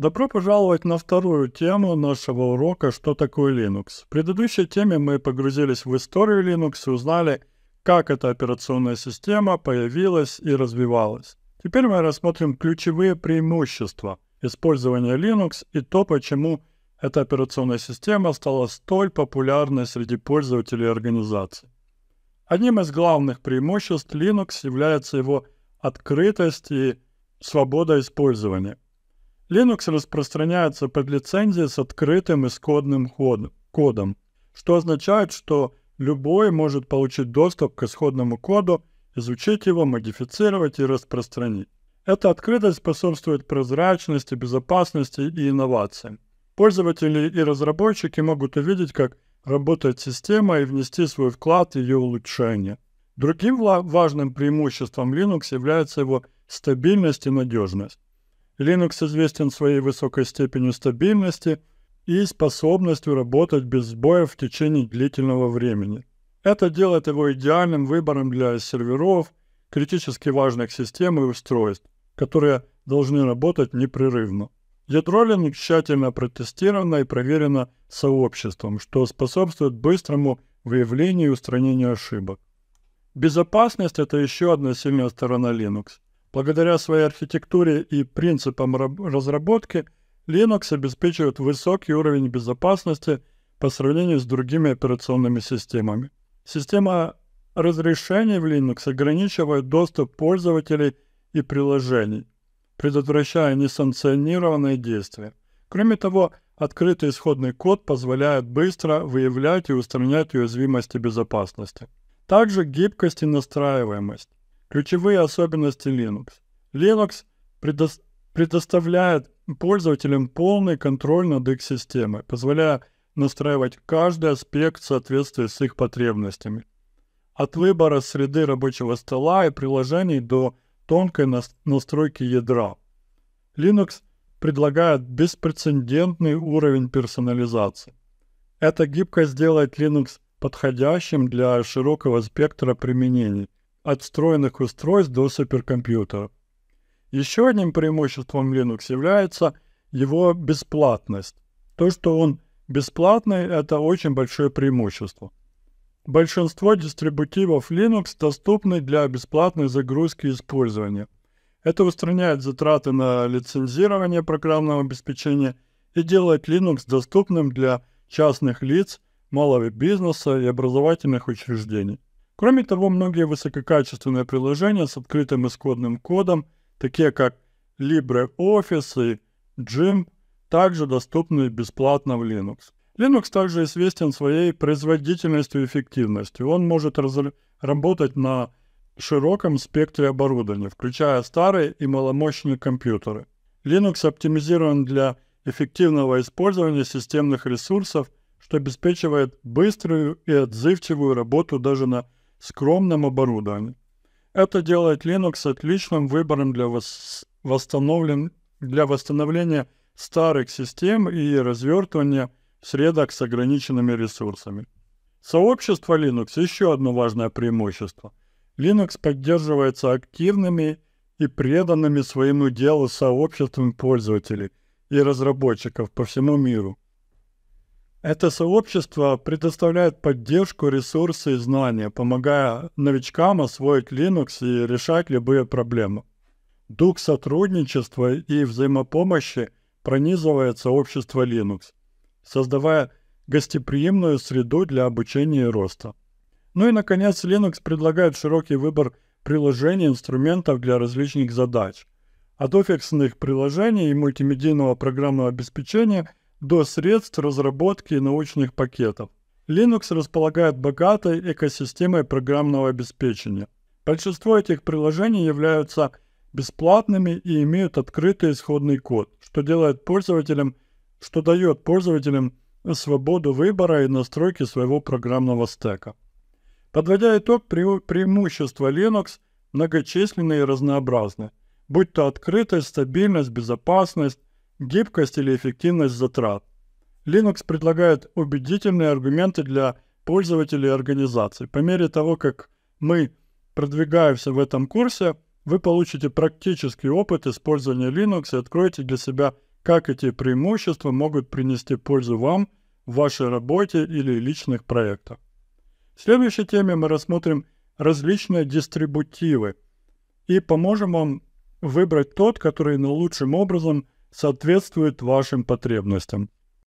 Добро пожаловать на вторую тему нашего урока «Что такое Linux?». В предыдущей теме мы погрузились в историю Linux и узнали, как эта операционная система появилась и развивалась. Теперь мы рассмотрим ключевые преимущества использования Linux и то, почему эта операционная система стала столь популярной среди пользователей и организаций. Одним из главных преимуществ Linux является его открытость и свобода использования – Linux распространяется под лицензией с открытым исходным кодом, что означает, что любой может получить доступ к исходному коду, изучить его, модифицировать и распространить. Эта открытость способствует прозрачности, безопасности и инновациям. Пользователи и разработчики могут увидеть, как работает система и внести свой вклад в ее улучшение. Другим важным преимуществом Linux является его стабильность и надежность. Linux известен своей высокой степенью стабильности и способностью работать без сбоев в течение длительного времени. Это делает его идеальным выбором для серверов, критически важных систем и устройств, которые должны работать непрерывно. Ядро Linux тщательно протестировано и проверено сообществом, что способствует быстрому выявлению и устранению ошибок. Безопасность – это еще одна сильная сторона Linux – Благодаря своей архитектуре и принципам разработки Linux обеспечивает высокий уровень безопасности по сравнению с другими операционными системами. Система разрешений в Linux ограничивает доступ пользователей и приложений, предотвращая несанкционированные действия. Кроме того, открытый исходный код позволяет быстро выявлять и устранять уязвимости безопасности. Также гибкость и настраиваемость. Ключевые особенности Linux. Linux предо... предоставляет пользователям полный контроль над их системой, позволяя настраивать каждый аспект в соответствии с их потребностями. От выбора среды рабочего стола и приложений до тонкой нас... настройки ядра. Linux предлагает беспрецедентный уровень персонализации. Эта гибкость делает Linux подходящим для широкого спектра применений – от встроенных устройств до суперкомпьютеров. Еще одним преимуществом Linux является его бесплатность. То, что он бесплатный, это очень большое преимущество. Большинство дистрибутивов Linux доступны для бесплатной загрузки и использования. Это устраняет затраты на лицензирование программного обеспечения и делает Linux доступным для частных лиц, малого бизнеса и образовательных учреждений. Кроме того, многие высококачественные приложения с открытым исходным кодом, такие как LibreOffice и GIMP, также доступны бесплатно в Linux. Linux также известен своей производительностью и эффективностью. Он может работать на широком спектре оборудования, включая старые и маломощные компьютеры. Linux оптимизирован для эффективного использования системных ресурсов, что обеспечивает быструю и отзывчивую работу даже на скромным оборудованием. Это делает Linux отличным выбором для, вос восстановлен... для восстановления старых систем и развертывания в средах с ограниченными ресурсами. Сообщество Linux – еще одно важное преимущество. Linux поддерживается активными и преданными своему делу сообществом пользователей и разработчиков по всему миру – это сообщество предоставляет поддержку, ресурсы и знания, помогая новичкам освоить Linux и решать любые проблемы. Дух сотрудничества и взаимопомощи пронизывает сообщество Linux, создавая гостеприимную среду для обучения и роста. Ну и, наконец, Linux предлагает широкий выбор приложений и инструментов для различных задач. От офисных приложений и мультимедийного программного обеспечения до средств разработки и научных пакетов. Linux располагает богатой экосистемой программного обеспечения. Большинство этих приложений являются бесплатными и имеют открытый исходный код, что делает пользователям, что дает пользователям свободу выбора и настройки своего программного стека. Подводя итог, преимущества Linux многочисленны и разнообразны, будь то открытость, стабильность, безопасность, гибкость или эффективность затрат. Linux предлагает убедительные аргументы для пользователей и организаций. По мере того, как мы продвигаемся в этом курсе, вы получите практический опыт использования Linux и откроете для себя, как эти преимущества могут принести пользу вам в вашей работе или личных проектах. В следующей теме мы рассмотрим различные дистрибутивы и поможем вам выбрать тот, который наилучшим образом – соответствует вашим потребностям.